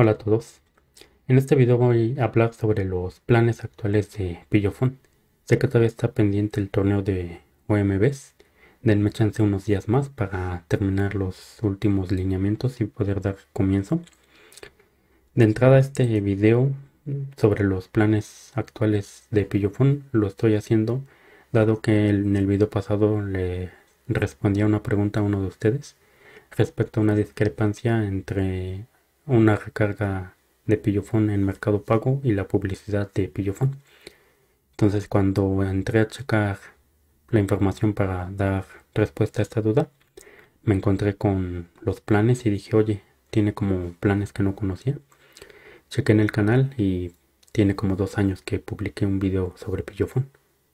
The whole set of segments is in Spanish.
Hola a todos. En este video voy a hablar sobre los planes actuales de Pillofon. Sé que todavía está pendiente el torneo de OMBs. Denme chance unos días más para terminar los últimos lineamientos y poder dar comienzo. De entrada este video sobre los planes actuales de Pillofon lo estoy haciendo dado que en el video pasado le respondí a una pregunta a uno de ustedes respecto a una discrepancia entre una recarga de Pillofón en Mercado Pago y la publicidad de Pillofón. Entonces cuando entré a checar la información para dar respuesta a esta duda, me encontré con los planes y dije, oye, tiene como planes que no conocía. Chequé en el canal y tiene como dos años que publiqué un video sobre Pillofón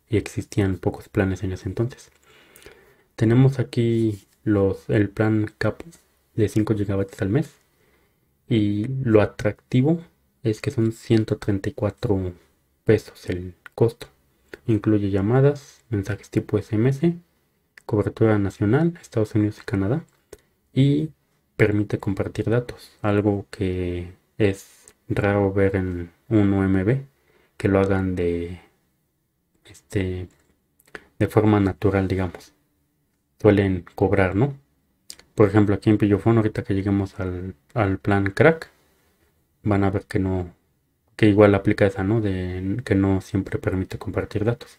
y existían pocos planes en ese entonces. Tenemos aquí los, el plan CAP de 5 GB al mes y lo atractivo es que son 134 pesos el costo. Incluye llamadas, mensajes tipo SMS, cobertura nacional, Estados Unidos y Canadá. Y permite compartir datos, algo que es raro ver en un UMB, que lo hagan de, este, de forma natural, digamos. Suelen cobrar, ¿no? Por ejemplo, aquí en Pillofón, ahorita que lleguemos al, plan crack, van a ver que no, que igual aplica esa, ¿no? De que no siempre permite compartir datos.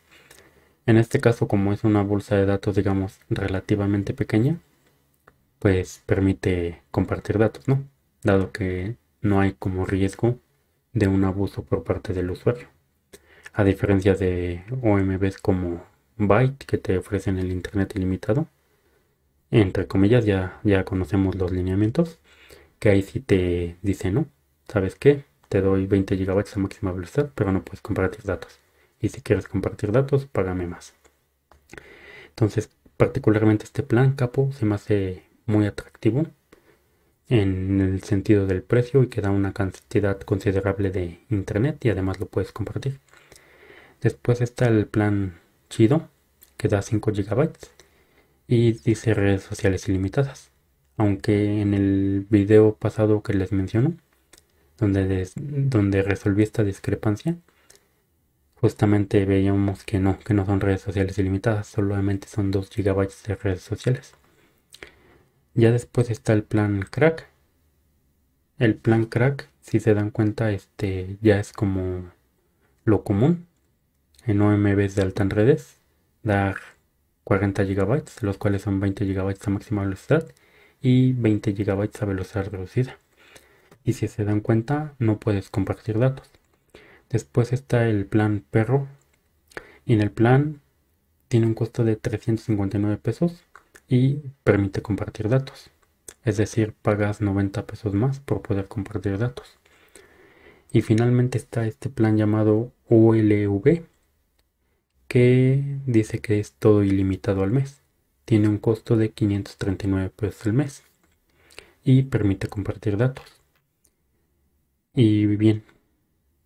En este caso, como es una bolsa de datos, digamos, relativamente pequeña, pues permite compartir datos, ¿no? Dado que no hay como riesgo de un abuso por parte del usuario. A diferencia de OMBs como Byte, que te ofrecen el Internet ilimitado, entre comillas, ya, ya conocemos los lineamientos, que ahí sí te dice, ¿no? ¿Sabes qué? Te doy 20 GB a máxima velocidad, pero no puedes compartir datos. Y si quieres compartir datos, págame más. Entonces, particularmente este plan, capo, se me hace muy atractivo en el sentido del precio y que da una cantidad considerable de internet y además lo puedes compartir. Después está el plan chido que da 5 GB y dice redes sociales ilimitadas. Aunque en el video pasado que les menciono, donde, donde resolví esta discrepancia, justamente veíamos que no, que no son redes sociales ilimitadas, solamente son 2 GB de redes sociales. Ya después está el plan crack. El plan crack, si se dan cuenta, este ya es como lo común en OMBs de alta redes, dar 40 GB, los cuales son 20 GB a máxima velocidad y 20 GB a velocidad reducida. Y si se dan cuenta, no puedes compartir datos. Después está el plan perro. Y en el plan tiene un costo de 359 pesos y permite compartir datos. Es decir, pagas 90 pesos más por poder compartir datos. Y finalmente está este plan llamado ULV, que dice que es todo ilimitado al mes. Tiene un costo de 539 pesos al mes y permite compartir datos. Y bien,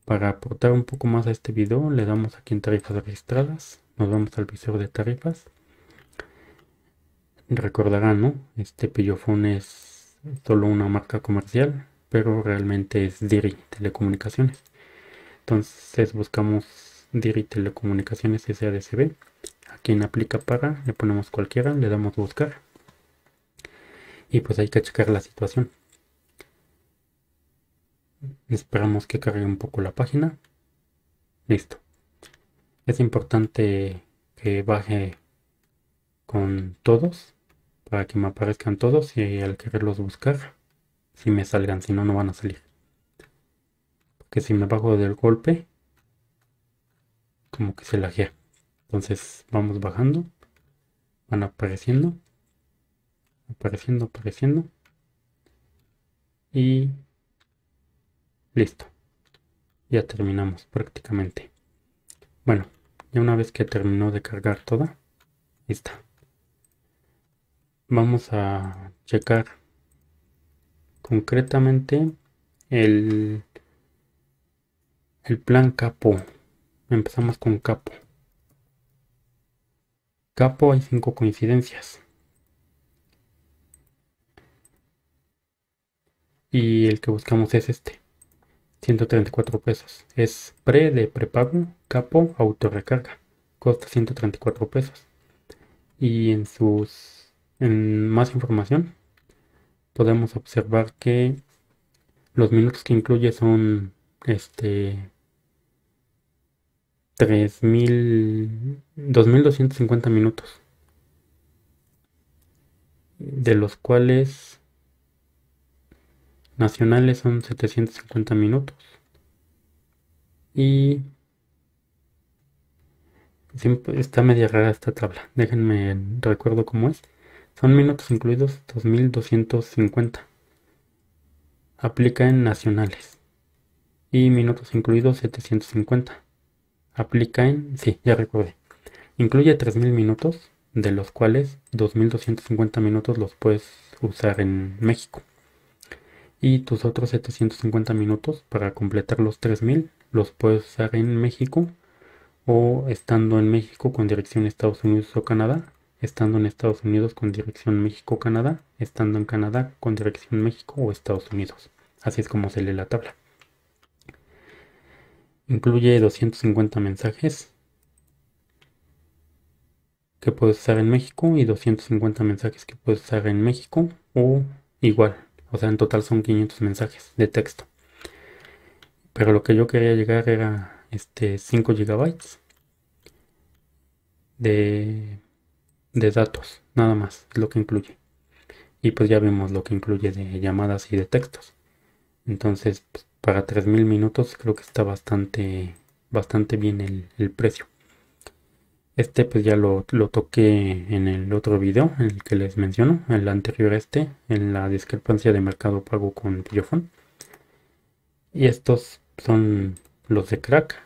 para aportar un poco más a este video, le damos aquí en tarifas registradas, nos vamos al visor de tarifas. Recordarán, ¿no? Este pillofón es solo una marca comercial, pero realmente es DIRI, Telecomunicaciones. Entonces buscamos DIRI Telecomunicaciones SADCB. Aquí en aplica para, le ponemos cualquiera, le damos buscar. Y pues hay que checar la situación. Esperamos que cargue un poco la página. Listo. Es importante que baje con todos para que me aparezcan todos y al quererlos buscar, si me salgan, si no, no van a salir. Porque si me bajo del golpe, como que se lajea. Entonces vamos bajando, van apareciendo, apareciendo, apareciendo. Y listo. Ya terminamos prácticamente. Bueno, ya una vez que terminó de cargar toda, está. Vamos a checar concretamente el, el plan capo Empezamos con capo. Capo hay cinco coincidencias. Y el que buscamos es este. 134 pesos. Es pre de prepago, capo, autorrecarga. Costa 134 pesos. Y en sus en más información podemos observar que los minutos que incluye son este 3.000, 2.250 minutos, de los cuales nacionales son 750 minutos y está media rara esta tabla, déjenme recuerdo cómo es. Son minutos incluidos 2250. Aplica en nacionales. Y minutos incluidos 750 aplica en, sí, ya recordé, incluye 3.000 minutos, de los cuales 2.250 minutos los puedes usar en México. Y tus otros 750 minutos para completar los 3.000 los puedes usar en México o estando en México con dirección Estados Unidos o Canadá, estando en Estados Unidos con dirección México-Canadá, estando en Canadá con dirección México o Estados Unidos. Así es como se lee la tabla. Incluye 250 mensajes que puedes usar en México y 250 mensajes que puedes usar en México o igual. O sea, en total son 500 mensajes de texto. Pero lo que yo quería llegar era este 5 GB de, de datos, nada más, es lo que incluye. Y pues ya vemos lo que incluye de llamadas y de textos. Entonces, pues, para 3000 minutos creo que está bastante bastante bien el, precio este pues ya lo, toqué en el otro video en el que les menciono el anterior este en la discrepancia de mercado pago con y estos son los de crack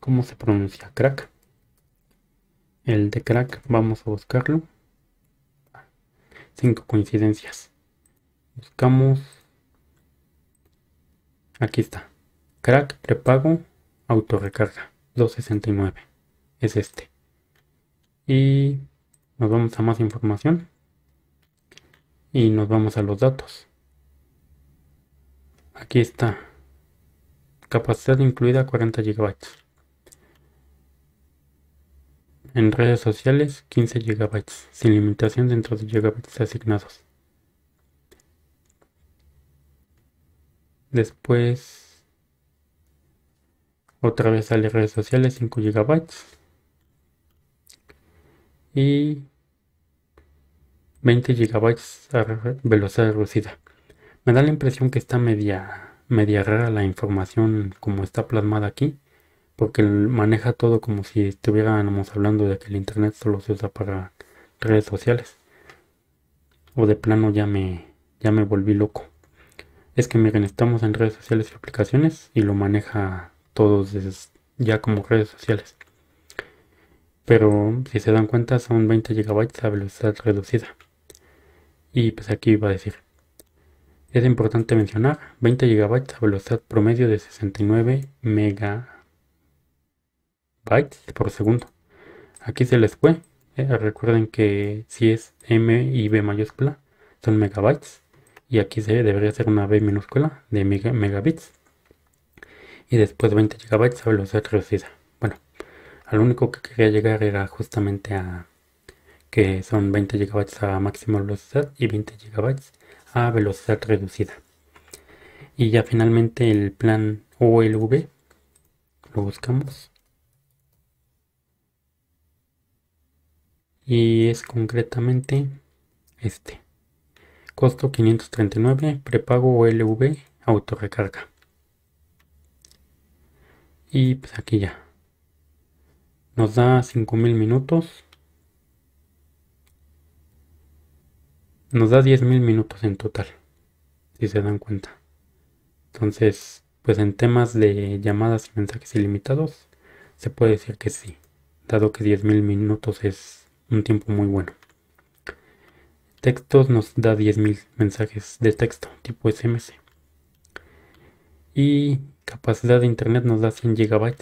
¿Cómo se pronuncia crack? El de crack, vamos a buscarlo. Cinco coincidencias. Buscamos Aquí está. Crack prepago autorrecarga 269. Es este. Y nos vamos a más información. Y nos vamos a los datos. Aquí está. Capacidad incluida 40 GB. En redes sociales 15 GB. Sin limitación dentro de GB asignados. Después, otra vez sale redes sociales 5 GB. Y 20 GB a velocidad reducida. Me da la impresión que está media, media rara la información como está plasmada aquí. Porque maneja todo como si estuviéramos hablando de que el Internet solo se usa para redes sociales. O de plano ya me, ya me volví loco es que miren, estamos en redes sociales y aplicaciones y lo maneja todos ya como redes sociales. Pero si se dan cuenta son 20 GB a velocidad reducida. Y pues aquí va a decir. Es importante mencionar 20 GB a velocidad promedio de 69 MB por segundo. Aquí se les fue. ¿eh? recuerden que si es M y B mayúscula son megabytes y aquí se debería ser una B minúscula de megabits y después 20 GB a velocidad reducida. Bueno, al único que quería llegar era justamente a que son 20 GB a máxima velocidad y 20 GB a velocidad reducida. Y ya finalmente el plan OLV lo buscamos. Y es concretamente este costo 539, prepago LV, autorrecarga. Y pues aquí ya. Nos da 5000 minutos. Nos da 10.000 minutos en total, si se dan cuenta. Entonces, pues en temas de llamadas y mensajes ilimitados, se puede decir que sí, dado que 10.000 minutos es un tiempo muy bueno textos nos da 10.000 mensajes de texto tipo SMS. Y capacidad de internet nos da 100 GB.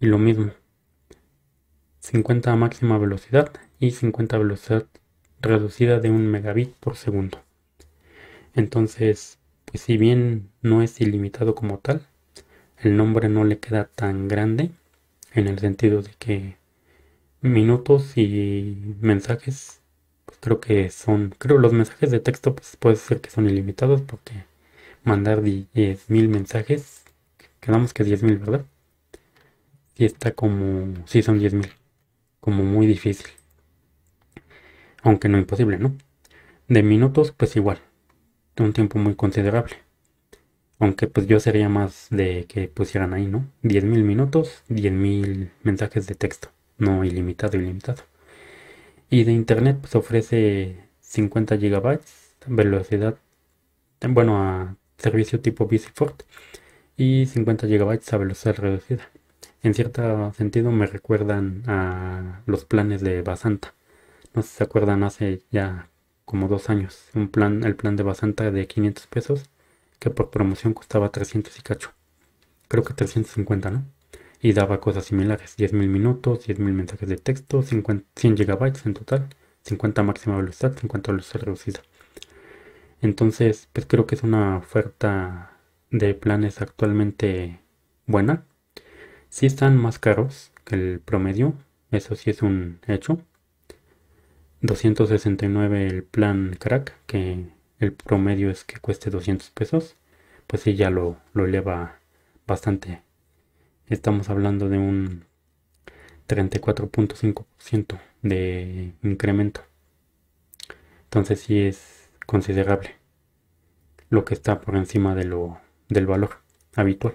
Y lo mismo. 50 a máxima velocidad y 50 velocidad reducida de 1 megabit por segundo. Entonces, pues si bien no es ilimitado como tal, el nombre no le queda tan grande en el sentido de que minutos y mensajes creo que son, creo los mensajes de texto pues puede ser que son ilimitados porque mandar 10.000 mensajes, quedamos que 10.000, ¿verdad? Y está como, sí son 10.000, como muy difícil. Aunque no imposible, ¿no? De minutos pues igual, de un tiempo muy considerable. Aunque pues yo sería más de que pusieran ahí, ¿no? 10.000 minutos, 10.000 mensajes de texto, no ilimitado, ilimitado. Y de internet pues ofrece 50 GB, velocidad, bueno, a servicio tipo Ford y 50 GB a velocidad reducida. En cierto sentido me recuerdan a los planes de Basanta. No sé si se acuerdan hace ya como dos años. Un plan, el plan de Basanta de 500 pesos que por promoción costaba 300 y cacho. Creo que 350, ¿no? y daba cosas similares, 10.000 minutos, 10.000 mensajes de texto, 100 GB en total, 50 máxima velocidad, 50 velocidad reducida. Entonces, pues creo que es una oferta de planes actualmente buena. si están más caros que el promedio, eso sí es un hecho. 269 el plan crack, que el promedio es que cueste 200 pesos, pues sí ya lo, lo eleva bastante estamos hablando de un 34.5% de incremento. Entonces sí es considerable lo que está por encima de lo, del valor habitual.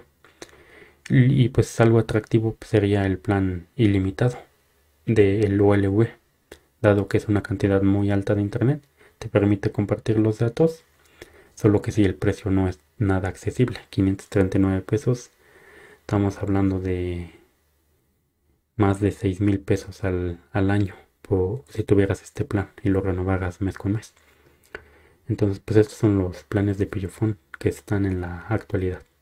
Y, pues algo atractivo sería el plan ilimitado del OLV, dado que es una cantidad muy alta de Internet, te permite compartir los datos, solo que si el precio no es nada accesible, 539 pesos Estamos hablando de más de 6 mil pesos al, al año si tuvieras este plan y lo renovaras mes con mes. Entonces, pues estos son los planes de Pillofón que están en la actualidad.